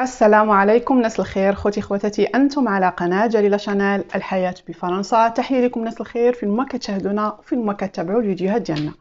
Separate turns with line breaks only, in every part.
السلام عليكم ناس الخير خوتي خواتاتي انتم على قناه جليله شانيل الحياه بفرنسا تحيه لكم ناس الخير في ما كتشاهدونا وفين ما كتتابعوا الفيديوهات ديالنا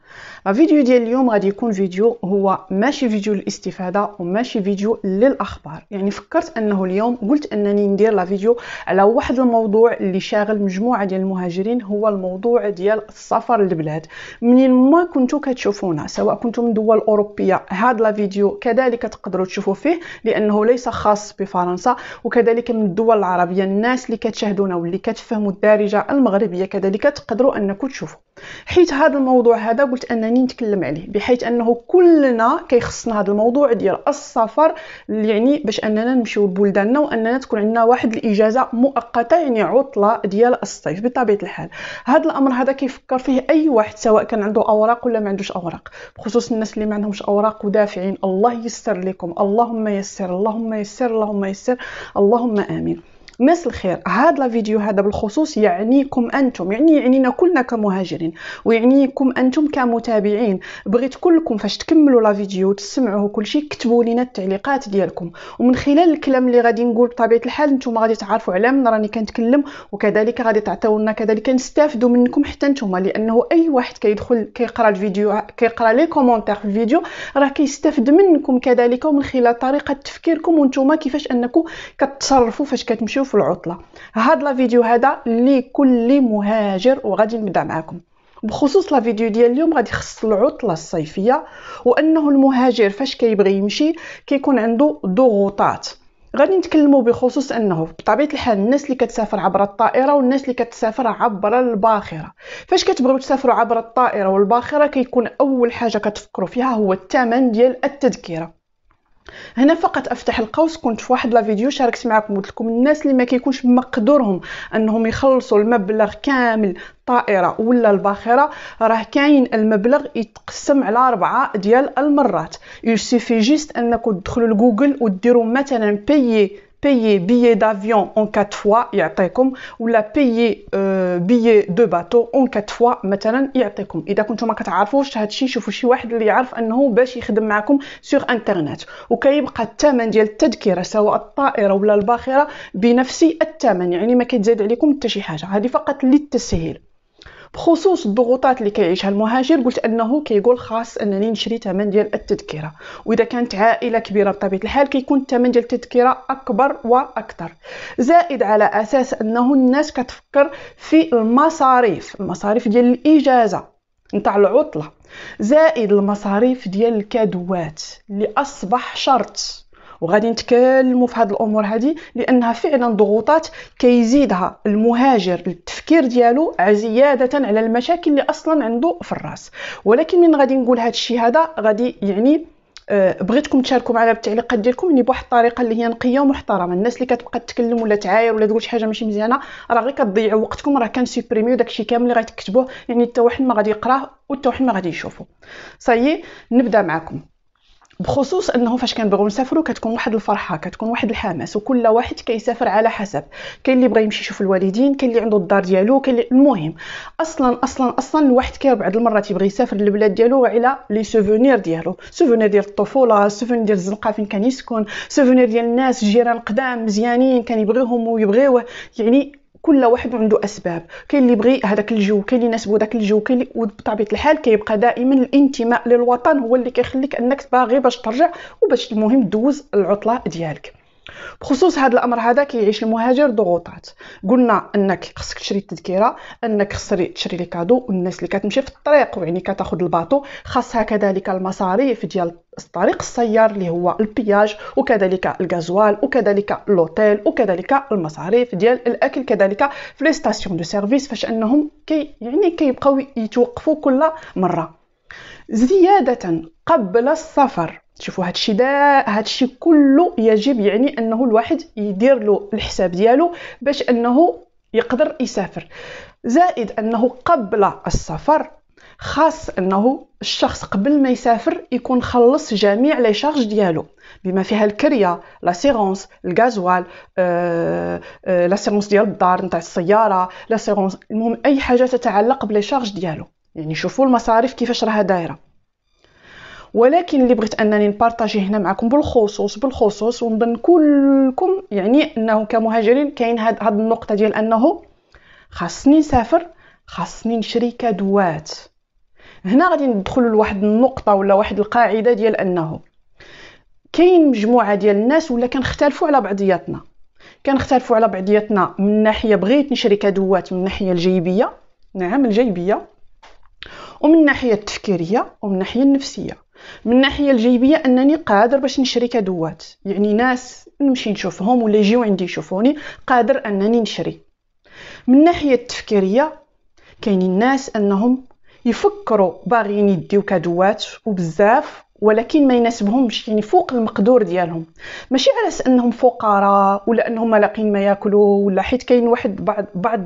الفيديو ديال اليوم غادي يكون فيديو هو ماشي فيديو للاستفاده وماشي فيديو للاخبار يعني فكرت انه اليوم قلت انني ندير لا فيديو على واحد الموضوع اللي شاغل مجموعه ديال المهاجرين هو الموضوع ديال السفر للبلاد منين ما كنتو كتشوفونا سواء كنتم من دول اوروبيه هاد لا فيديو كذلك تقدروا تشوفوا فيه لانه ليس خاص بفرنسا وكذلك من الدول العربيه الناس اللي كتشاهدونا واللي كتفهموا الدارجه المغربيه كذلك تقدروا انكم تشوفوا حيت هذا الموضوع هذا قلت انني نتكلم عليه بحيث انه كلنا كيخصنا هذا الموضوع ديال السفر اللي يعني باش اننا نمشيو لبلداننا واننا تكون عندنا واحد الاجازه مؤقته يعني عطله ديال الصيف بطبيعه الحال هذا الامر هذا كيفكر فيه اي واحد سواء كان عنده اوراق ولا ما عندوش اوراق بخصوص الناس اللي ما عندهمش اوراق ودافعين الله يسر لكم اللهم يسر اللهم يسر اللهم يسر اللهم امين مس الخير هذا الفيديو هذا بالخصوص يعنيكم انتم يعني يعنينا كلنا كمهاجرين ويعنيكم انتم كمتابعين بغيت كلكم فاش تكملوا لا فيديو تسمعوه كل شيء كتبوا لنا التعليقات ديالكم ومن خلال الكلام اللي غادي نقول بطبيعه الحال نتوما غادي تعرفوا على من راني كنتكلم وكذلك غادي تعطيونا كذلك نستافدوا منكم حتى نتوما لانه اي واحد كيدخل كيقرا الفيديو كيقرا لي كومونتير في الفيديو راه كيستافد منكم كذلك ومن خلال طريقه تفكيركم وانتوما كيفاش انكم كتصرفوا فاش كتمشيو في العطله هاد لا فيديو هذا لكل مهاجر وغادي نبدا معاكم بخصوص لا فيديو ديال اليوم غادي يخص العطله الصيفيه وانه المهاجر فاش كيبغي يمشي كيكون عنده ضغوطات غادي نتكلموا بخصوص انه بطبيعه الحال الناس اللي كتسافر عبر الطائره والناس اللي كتسافر عبر الباخره فاش كتبغيو تسافروا عبر الطائره والباخره كيكون اول حاجه كتفكروا فيها هو الثمن ديال التذكره هنا فقط افتح القوس كنت في واحد لا فيديو شاركت معكم قلت لكم الناس اللي ما كيكونش مقدورهم انهم يخلصوا المبلغ كامل الطائره ولا الباخره راه كاين المبلغ يتقسم على أربعة ديال المرات يوسيفي جيست انكم تدخلوا لجوجل وديروا مثلا بيي payer billet d'avion en 4 fois يعطيكم ولا payer euh, billet de bateau en 4 fois مثلا يعطيكم اذا كنتو ما كتعرفوش هادشي شوفوا شي واحد اللي يعرف انه باش يخدم معكم سور انترنت وكيبقى الثمن ديال التذكره سواء الطائره ولا الباخره بنفس الثمن يعني ما كيتزاد عليكم حتى شي حاجه هذه فقط للتسهيل بخصوص الضغوطات اللي كيعيشها المهاجر قلت انه كيقول خاص انني نشري ثمن ديال التذكره واذا كانت عائله كبيره بطبيعه الحال كيكون الثمن ديال التذكره اكبر واكثر زائد على اساس انه الناس كتفكر في المصاريف المصاريف ديال الاجازه نتاع العطله زائد المصاريف ديال الكادوات اللي اصبح شرط وغادي نتكلموا في هذه الامور هذه لانها فعلا ضغوطات كيزيدها المهاجر التفكير ديالو زياده على المشاكل اللي اصلا عنده في الراس ولكن من غادي نقول هذا الشيء هذا غادي يعني آه، بغيتكم تشاركوا معنا بالتعليقات ديالكم يعني بواحد الطريقه اللي هي نقيه ومحترمه الناس اللي كتبقى تتكلم ولا تعاير ولا تقول شي حاجه ماشي مزيانه راه غير كتضيعوا وقتكم راه كان سوبريميو داكشي كامل اللي غتكتبوه يعني حتى واحد ما غادي يقراه وحتى واحد ما غادي يشوفه صايي نبدا معكم بخصوص انه فاش كنبغيو نسافروا كتكون واحد الفرحه كتكون واحد الحماس وكل واحد كيسافر على حسب كاين اللي بغى يمشي يشوف الوالدين كاين اللي عنده الدار ديالو كاين المهم اصلا اصلا اصلا الواحد كاين بعض المرات يبغي يسافر للبلاد ديالو على لي سوفونير ديالو سوفونير ديال الطفوله سوفونير ديال الزنقه فين كان يسكن سوفونير ديال الناس الجيران قدام مزيانين كان يبغيهم ويبغيوه يعني كل واحد عنده اسباب كاين اللي يبغي هذاك الجو كاين اللي يناسبو داك الجو كاين وبطبيعه الحال كيبقى دائما الانتماء للوطن هو اللي كيخليك انك باغي باش ترجع وباش المهم دوز العطله ديالك بخصوص هذا الامر هذا كيعيش المهاجر ضغوطات قلنا انك خصك تشري التذكره انك خصك تشري لي كادو والناس اللي كتمشي في الطريق ويعني كتاخذ الباطو خاصها كذلك المصاريف ديال الطريق السيار اللي هو البياج وكذلك الغازوال وكذلك لوتيل وكذلك المصاريف ديال الاكل كذلك في لي ستاسيون دو سيرفيس فاش انهم كي يعني كيبقاو يتوقفوا كل مره زياده قبل السفر شوفوا هادشي دا هادشي كله يجب يعني انه الواحد يدير له الحساب ديالو باش انه يقدر يسافر زائد انه قبل السفر خاص انه الشخص قبل ما يسافر يكون خلص جميع لي شارج ديالو بما فيها الكريه لا سيغونس الغازوال لا آه، سيغونس آه، ديال الدار نتاع السياره لا سيغونس المهم اي حاجه تتعلق بلي شارج ديالو يعني شوفوا المصاريف كيفاش راها دايره ولكن اللي بغيت انني نبارطاجي هنا معكم بالخصوص بالخصوص ونظن كلكم يعني انه كمهاجرين كاين هاد, هاد النقطه ديال انه خاصني نسافر خاصني نشري كادوات هنا غادي ندخل لواحد النقطه ولا واحد القاعده ديال انه كاين مجموعه ديال الناس ولا كنختلفوا على بعضياتنا كنختلفوا على بعضياتنا من ناحيه بغيت نشري كادوات من ناحيه الجيبيه نعم الجيبيه ومن ناحيه التفكيريه ومن ناحيه النفسيه من الناحيه الجيبيه انني قادر باش نشري كدوات يعني ناس نمشي نشوفهم ولا يجيو عندي يشوفوني قادر انني نشري من الناحيه التفكيريه كاينين الناس انهم يفكروا باغيين يديو كدوات وبزاف ولكن ما يناسبهمش يعني فوق المقدور ديالهم ماشي على انهم فقراء ولا انهم لاقين ما ياكلوا ولا حيت كاين واحد بعض بعض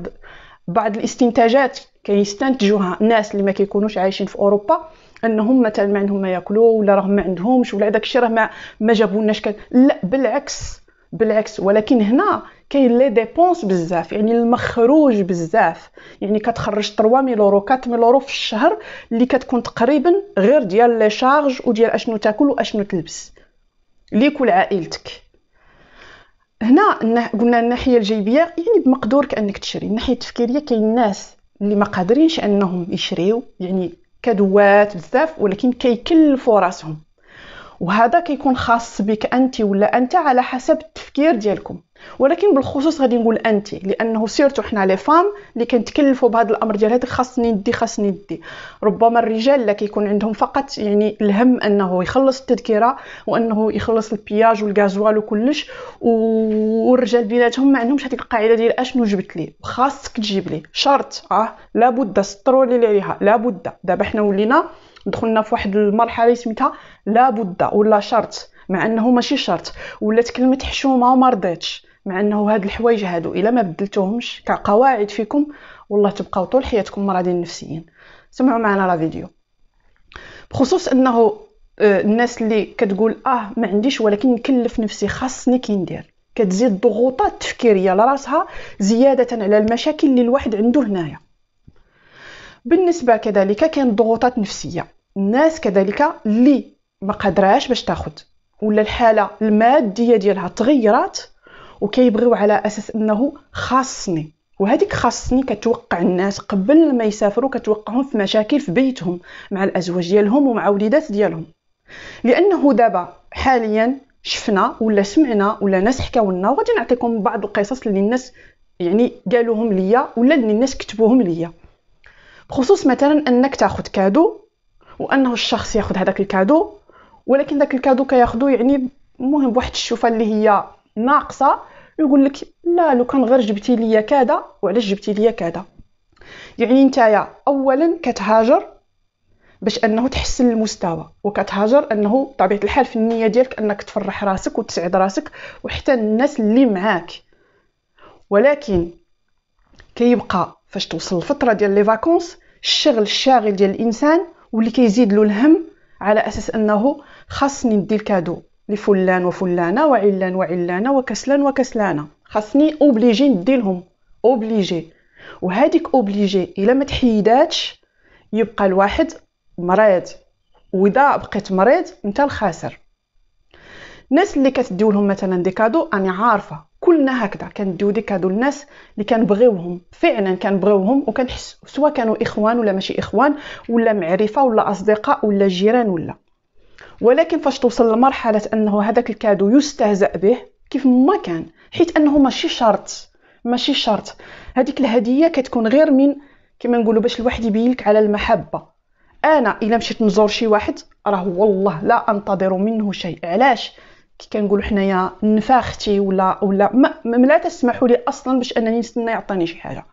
بعض الاستنتاجات كيستنتجوها الناس اللي ما كيكونوش عايشين في اوروبا انهم مثلا ما عندهم ما ياكلوا ولا راهم ما عندهمش ولا داكشي راه ما ما جابولناش كان لا بالعكس بالعكس ولكن هنا كاين لي ديبونس بزاف يعني المخروج بزاف يعني كتخرج 300 اورو 400 اورو في الشهر اللي كتكون تقريبا غير ديال لي شارج وديال اشنو تاكل واشنو تلبس ليك ولعائلتك هنا قلنا الناحيه الجيبيه يعني بمقدورك انك تشري الناحيه التفكيريه كاين الناس اللي ما قادرينش انهم يشريو يعني كدوات بزاف ولكن كيكلفوا راسهم وهذا كيكون خاص بك انت ولا انت على حسب التفكير ديالكم ولكن بالخصوص غادي نقول انت لانه سيرتو حنا لي فام اللي كنتكلفوا بهذا الامر ديال هذاك خاصني ندي خاصني ندي ربما الرجال اللي كيكون عندهم فقط يعني الهم انه يخلص التذكره وانه يخلص البياج والغازوال وكلش والرجال بيناتهم ما عندهمش هذيك القاعده ديال اشنو جبت لي خاصك تجيب لي شرط اه لابد سطروا لي عليها لابد دابا حنا ولينا دخلنا في واحد المرحله سميتها لابد ولا شرط مع انه ماشي شرط ولات كلمه حشومه وما رضيتش مع انه هاد الحوايج هادو الا ما بدلتوهمش كقواعد فيكم والله تبقاو طول حياتكم مرضين نفسيين سمعوا معنا لا فيديو بخصوص انه آه، الناس اللي كتقول اه ما عنديش ولكن نكلف نفسي خاصني كي ندير كتزيد ضغوطات تفكيريه لراسها زياده على المشاكل اللي الواحد عنده هنايا بالنسبه كذلك كاين ضغوطات نفسيه الناس كذلك اللي ما قادراش باش تاخذ ولا الحاله الماديه ديالها تغيرات وكيبغيو على اساس انه خاصني وهذيك خاصني كتوقع الناس قبل ما يسافروا كتوقعهم في مشاكل في بيتهم مع الازواج ديالهم ومع وليدات ديالهم لانه دابا حاليا شفنا ولا سمعنا ولا ناس حكاو لنا وغادي نعطيكم بعض القصص اللي الناس يعني قالوهم ليا ولا اللي الناس كتبوهم ليا خصوص مثلا انك تاخذ كادو وانه الشخص ياخذ هذاك الكادو ولكن ذاك الكادو كياخذو يعني مهم بواحد الشوفه اللي هي ناقصه يقول لك لا لو كان غير جبتي ليا كذا وعلاش جبتي ليا كذا يعني نتايا اولا كتهاجر باش انه تحسن المستوى وكتهاجر انه طبيعه الحال في النيه ديالك انك تفرح راسك وتسعد راسك وحتى الناس اللي معاك ولكن كيبقى فاش توصل الفتره ديال لي فاكونس الشغل الشاغل ديال الانسان واللي كيزيد له الهم على اساس انه خاصني ندي الكادو لفلان وفلانه وعلان وعلانه وكسلان وكسلانه خاصني اوبليجي ندي لهم اوبليجي وهاديك اوبليجي الا ما تحيداتش يبقى الواحد مريض واذا بقيت مريض انت الخاسر الناس اللي كتديو لهم مثلا دي كادو انا عارفه كلنا هكذا كنديو ديك هادو الناس اللي كنبغيوهم فعلا كنبغيوهم وكنحس سواء كانوا اخوان ولا ماشي اخوان ولا معرفه ولا اصدقاء ولا جيران ولا ولكن فاش توصل لمرحله انه هذاك الكادو يستهزأ به كيف ما كان حيت انه ماشي شرط ماشي شرط هذيك الهديه كتكون غير من كما نقولوا باش الواحد يبين على المحبه انا الا مشيت نزور شي واحد راه والله لا انتظر منه شيء علاش كي كنقولوا حنايا نفاختي ولا ولا ما لا تسمحوا لي اصلا باش انني نستنى يعطيني شي حاجه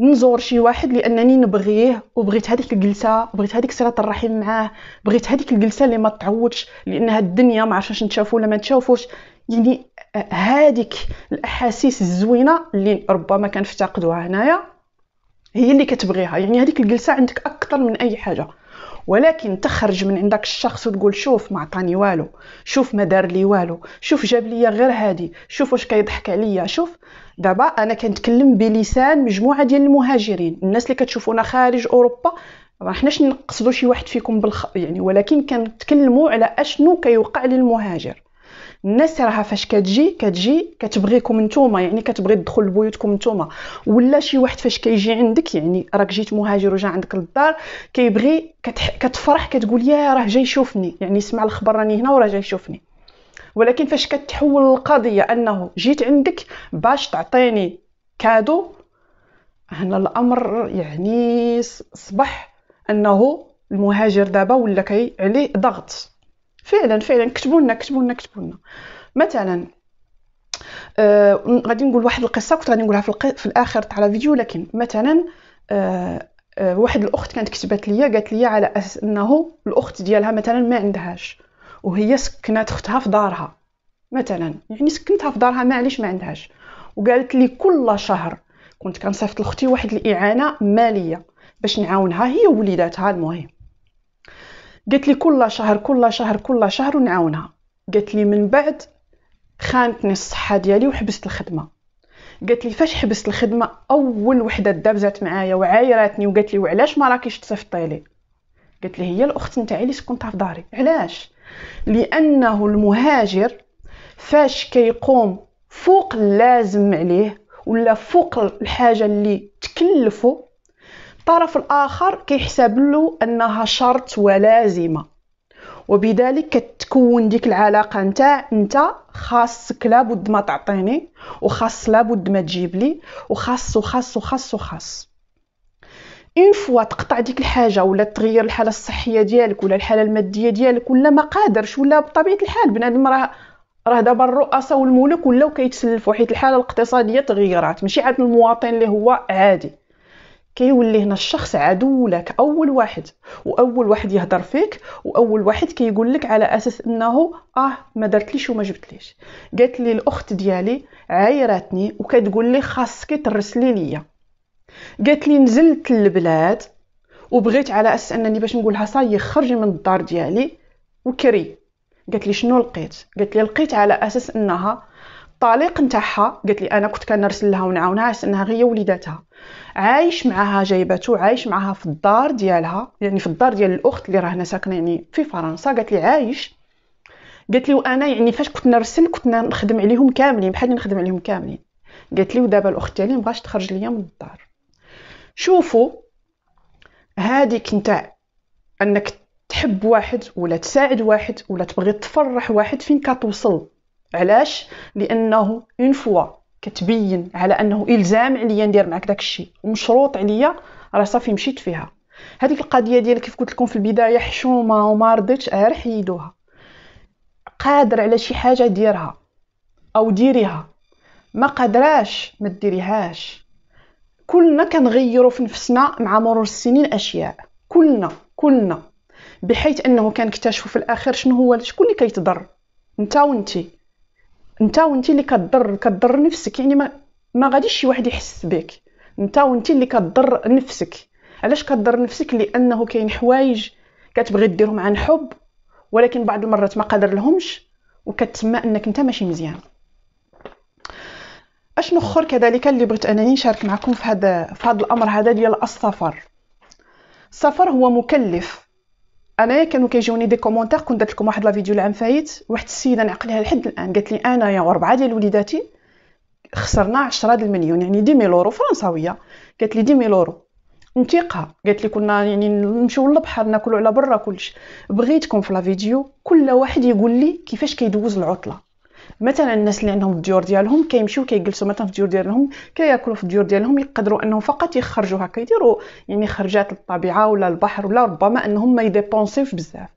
نزور شي واحد لانني نبغيه وبغيت هذيك الجلسه بغيت هذيك صله الرحم معاه بغيت هذيك الجلسه اللي ما تعودش لانها الدنيا ما عرفتش نتشافوا ولا ما نتشافوش يعني هذيك آه، الاحاسيس الزوينه اللي ربما كنفتقدوها هنايا هي اللي كتبغيها يعني هذيك الجلسه عندك اكثر من اي حاجه ولكن تخرج من عندك الشخص وتقول شوف ما عطاني والو شوف ما دار لي والو شوف جاب لي غير هادي شوف واش كيضحك عليا شوف دابا انا كنتكلم بلسان مجموعه ديال المهاجرين الناس اللي كتشوفونا خارج اوروبا ما حناش نقصدوا شي واحد فيكم بالخ... يعني ولكن كنتكلموا على اشنو كيوقع للمهاجر الناس راها فاش كتجي كتجي كتبغيكم نتوما يعني كتبغي تدخل لبيوتكم نتوما ولا شي واحد فاش كيجي عندك يعني راك جيت مهاجر وجا عندك للدار كيبغي كتح... كتفرح كتقول يا راه جاي يشوفني يعني سمع الخبر راني هنا وراه جاي يشوفني ولكن فاش كتحول القضيه انه جيت عندك باش تعطيني كادو هنا الامر يعني صبح انه المهاجر دابا ولا كي عليه ضغط فعلا فعلا كتبوا لنا كتبوا لنا كتبوا لنا مثلا آه غادي نقول واحد القصه كنت غادي نقولها في, الق... في الاخر تاع الفيديو لكن مثلا آه آه واحد الاخت كانت كتبت ليا قالت ليا على أس... انه الاخت ديالها مثلا ما عندهاش وهي سكنت اختها في دارها مثلا يعني سكنتها في دارها معليش ما عندهاش وقالت لي كل شهر كنت كنصيفط لاختي واحد الاعانه ماليه باش نعاونها هي ووليداتها المهم قالت لي كل شهر كل شهر كل شهر ونعاونها قالت لي من بعد خانتني الصحه ديالي وحبست الخدمه قالت لي فاش حبست الخدمه اول وحده دابزات معايا وعايراتني وقالت لي وعلاش ما راكيش تصيفطي لي قالت لي هي الاخت نتاعي اللي سكنتها في داري علاش لانه المهاجر فاش كيقوم فوق اللازم عليه ولا فوق الحاجه اللي تكلفه الطرف الآخر كيحسب له أنها شرط ولازمة وبذلك كتكون ديك العلاقة نتاع انت خاصك لابد ما تعطيني وخاص لابد ما تجيب لي وخاص وخاص وخاص وخاص اون فوا تقطع ديك الحاجه ولا تغير الحاله الصحيه ديالك ولا الحاله الماديه ديالك ولا ما قادرش ولا بطبيعه الحال بنادم راه راه دابا الرؤساء والملوك ولاو كيتسلفوا حيت الحاله الاقتصاديه تغيرات ماشي عاد المواطن اللي هو عادي كيولي هنا الشخص عدو لك اول واحد واول واحد يهضر فيك واول واحد كيقول لك على اساس انه اه ما درتليش وما جبتليش قالت لي الاخت ديالي عايراتني وكتقول لي خاصك ترسلي ليا قالت لي نزلت للبلاد وبغيت على اساس انني باش نقولها صاي خرجي من الدار ديالي وكري قالت لي شنو لقيت قالت لي لقيت على اساس انها الطليق نتاعها قالت لي انا كنت كنرسل لها ونعاونها على انها غير وليداتها عايش معاها جايبته عايش معاها في الدار ديالها يعني في الدار ديال الاخت اللي هنا ساكنه يعني في فرنسا قالت لي عايش قالت لي وانا يعني فاش كنت نرسل كنت نخدم عليهم كاملين بحال نخدم عليهم كاملين قالت لي ودابا الاخت ديالي مبغاش تخرج ليا من الدار شوفوا هذيك نتاع انك تحب واحد ولا تساعد واحد ولا تبغي تفرح واحد فين كتوصل علاش لانه اون فوا كتبين على انه الزام عليا ندير معك داك الشيء ومشروط عليا راه صافي مشيت فيها هذيك القضيه ديال كيف قلت لكم في البدايه حشومه وما رضيتش غير آه، حيدوها قادر على شي حاجه ديرها او ديريها ما قادراش ما ديريهاش كلنا كنغيروا في نفسنا مع مرور السنين اشياء كلنا كلنا بحيث انه كنكتشفوا في الاخر شنو هو شكون اللي كيتضر نتا وانتي انت وانت اللي كتضر كتضر نفسك يعني ما, ما غاديش شي واحد يحس بك انت وانت اللي كتضر نفسك علاش كتضر نفسك لانه كاين حوايج كتبغي ديرهم عن حب ولكن بعض المرات ما قادر لهمش وكتسمى انك انت ماشي مزيان اشنو اخر كذلك اللي بغيت انني نشارك معكم في هذا في هذا الامر هذا ديال السفر السفر هو مكلف انايا كانوا كيجوني دي كومونتير كنت درت لكم واحد لا فيديو العام فايت واحد السيده نعقلها لحد الان قالت لي انايا وربعه ديال وليداتي خسرنا 10 د المليون يعني دي ميلورو فرنساويه قالت لي دي ميلورو انتقى قالت لي كنا يعني نمشيو للبحر ناكلو على برا كلشي بغيتكم في لا فيديو كل واحد يقول لي كيفاش كيدوز العطله مثلا الناس اللي عندهم الديور ديالهم كيمشيو كيجلسوا مثلا في الديور ديالهم كياكلوا في الديور ديالهم يقدروا انهم فقط يخرجوا هكا يديروا يعني خرجات للطبيعه ولا البحر ولا ربما انهم ما يديبونسيوش بزاف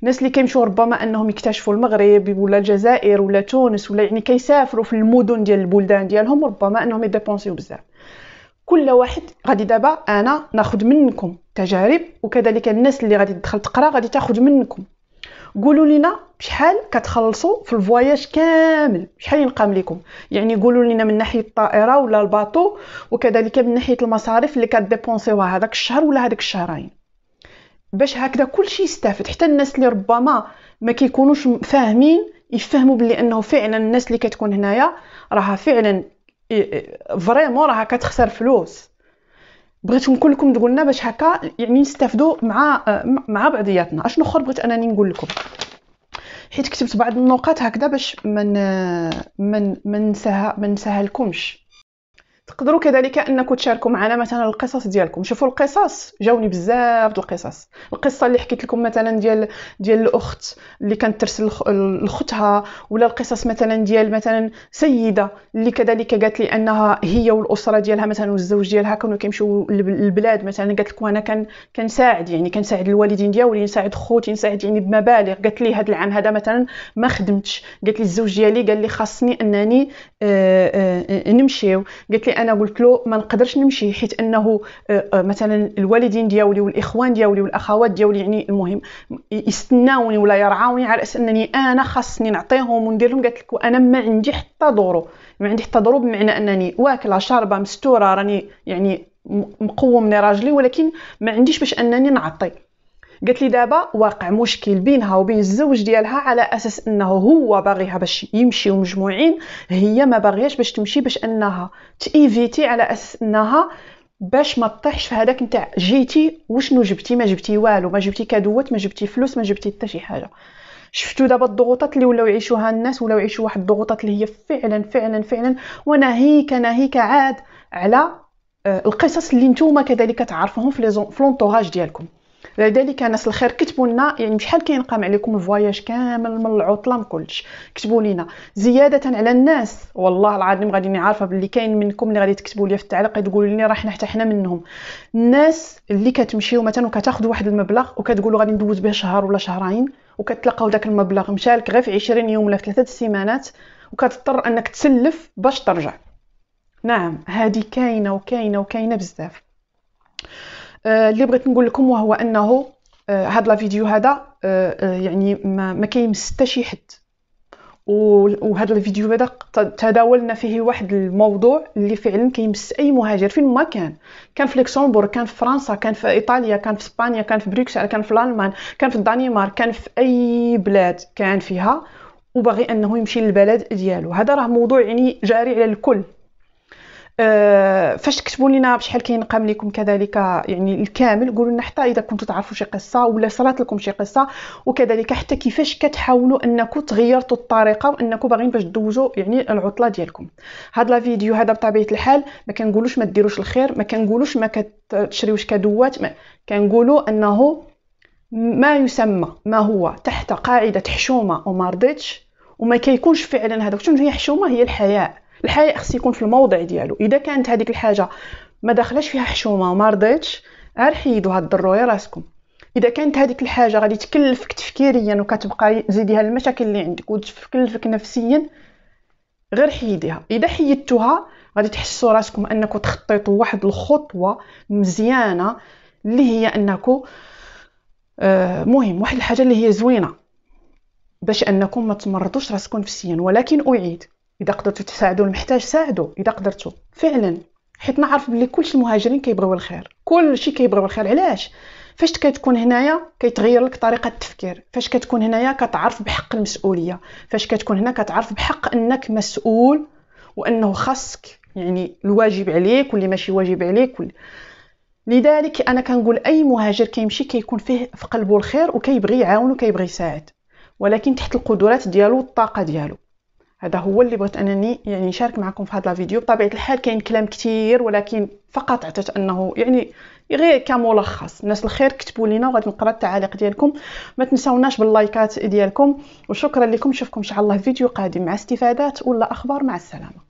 الناس اللي كيمشيو ربما انهم يكتشفوا المغرب ولا الجزائر ولا تونس ولا يعني كيسافروا في المدن ديال البلدان ديالهم ربما انهم يديبونسيو بزاف كل واحد غادي دابا انا ناخذ منكم تجارب وكذلك الناس اللي غادي تدخل تقرا غادي تاخذ منكم قولوا لنا شحال كتخلصوا في الفواياج كامل شحال ينقام لكم يعني قولوا لنا من ناحيه الطائره ولا الباطو وكذلك من ناحيه المصاريف اللي كديبونسيوها هذاك الشهر ولا هذاك الشهرين باش هكذا كلشي يستافد حتى الناس اللي ربما ما كيكونوش فاهمين يفهموا بلي انه فعلا الناس اللي كتكون هنايا راها فعلا فريمون راها كتخسر فلوس بغيتكم كلكم تقولنا باش هكا يعني نستافدوا مع مع بعضياتنا اشنو اخر بغيت انني نقول لكم حيت كتبت بعض النقاط هكذا باش من من من سهل من سهلكمش تقدروا كذلك انكم تشاركوا معنا مثلا القصص ديالكم شوفوا القصص جاوني بزاف د القصص القصه اللي حكيت لكم مثلا ديال ديال الاخت اللي كانت ترسل لخوتها ولا القصص مثلا ديال مثلا سيده اللي كذلك قالت لي انها هي والاسره ديالها مثلا والزوج ديالها كانوا كيمشيو للبلاد مثلا قالت لكم انا كان كنساعد يعني كنساعد الوالدين ديالي نساعد يعني خوتي نساعد يعني, يعني بمبالغ قالت لي هذا العام هذا مثلا ما خدمتش قالت لي الزوج ديالي قال لي خاصني انني آه، آه، آه، نمشيو قالت لي انا قلت له ما نقدرش نمشي حيت انه آه، آه، مثلا الوالدين دياولي والاخوان دياولي والاخوات دياولي يعني المهم يستناوني ولا يرعاوني على اساس انني انا خاصني نعطيهم وندير لهم قالت لك انا ما عندي حتى ضرو ما عندي حتى ضرو بمعنى انني واكله شاربه مستوره راني يعني مقومني راجلي ولكن ما عنديش باش انني نعطي قالت لي دابا واقع مشكل بينها وبين الزوج ديالها على اساس انه هو باغيها باش يمشيو مجموعين هي ما باغياش باش تمشي باش انها تيفيتي على اساس انها باش ما تطيحش في هذاك نتاع جيتي وشنو جبتي ما جبتي والو ما جبتي كادوات ما جبتي فلوس ما جبتي حتى شي حاجه شفتوا دابا الضغوطات اللي ولاو يعيشوها الناس ولاو يعيشوا واحد الضغوطات اللي هي فعلا فعلا فعلا وناهيك ناهيك عاد على آه، القصص اللي نتوما كذلك تعرفوهم في لونطوراج ديالكم لذلك ناس الخير كتبوا لنا يعني بشحال كينقام عليكم الفواياج كامل من العطله من كلش كتبوا لينا زياده على الناس والله العظيم غادي عارفه باللي كاين منكم اللي غادي تكتبوا لي في التعليق تقولوا لي راه حنا حتى حنا منهم الناس اللي كتمشيو مثلا وكتاخذوا واحد المبلغ وكتقولوا غادي ندوز به شهر ولا شهرين وكتلقاو داك المبلغ مشالك غير في 20 يوم ولا في ثلاثه السيمانات وكتضطر انك تسلف باش ترجع نعم هذه كاينه وكاينه وكاينه بزاف آه، اللي بغيت نقول لكم وهو انه آه، هاد لا فيديو هذا آه، يعني ما, ما كيمس حتى شي حد وهذا الفيديو هذا تداولنا فيه واحد الموضوع اللي فعلا كيمس اي مهاجر فين ما كان كان في لوكسمبورغ كان في فرنسا كان في ايطاليا كان في اسبانيا كان في بروكسل كان في الالمان كان في الدنمارك كان في اي بلاد كان فيها وباغي انه يمشي للبلد ديالو هذا راه موضوع يعني جاري على الكل آه، فاش تكتبوا لنا بشحال كينقام لكم كذلك يعني الكامل قولوا لنا حتى اذا كنتوا تعرفوا شي قصه ولا صرات لكم شي قصه وكذلك حتى كيفاش كتحاولوا انكم تغيرتوا الطريقه وانكم باغيين باش دوزوا يعني العطله ديالكم هاد لا فيديو هذا بطبيعه الحال ما كنقولوش ما ديروش الخير ما كنقولوش ما كتشريوش كدوات ما كنقولوا انه ما يسمى ما هو تحت قاعده حشومه وما رضيتش وما كيكونش فعلا هذاك شنو هي حشومه هي الحياء الحياء خص يكون في الموضع ديالو اذا كانت هذيك الحاجه ما داخلاش فيها حشومه وما رضيتش غير حيدوها الضرويه راسكم اذا كانت هذيك الحاجه غادي تكلفك تفكيريا وكتبقى زيديها المشاكل اللي عندك وتكلفك نفسيا غير حيديها اذا حيدتوها غادي تحسوا راسكم انكم تخطيتوا واحد الخطوه مزيانه اللي هي انكم آه، مهم واحد الحاجه اللي هي زوينه باش انكم ما تمرضوش راسكم نفسيا ولكن اعيد اذا قدرتوا تساعدوا المحتاج ساعدوا اذا قدرتوا فعلا حيت نعرف بلي كلشي المهاجرين كيبغيو الخير كلشي كيبغيو الخير علاش فاش كتكون هنايا كيتغير لك طريقه التفكير فاش كتكون هنايا كتعرف بحق المسؤوليه فاش كتكون هنا كتعرف بحق انك مسؤول وانه خاصك يعني الواجب عليك واللي ماشي واجب عليك واللي لذلك انا كنقول اي مهاجر كيمشي كيكون فيه في قلبه الخير وكيبغي يعاون وكيبغي يساعد ولكن تحت القدرات ديالو والطاقه ديالو هذا هو اللي بغيت انني يعني نشارك معكم في هذا الفيديو بطبيعه الحال كاين كلام كثير ولكن فقط عطيت انه يعني غير كملخص الناس الخير كتبوا لينا وغادي نقرا التعاليق ديالكم ما تنساوناش باللايكات ديالكم وشكرا لكم نشوفكم ان شاء الله في فيديو قادم مع استفادات ولا اخبار مع السلامه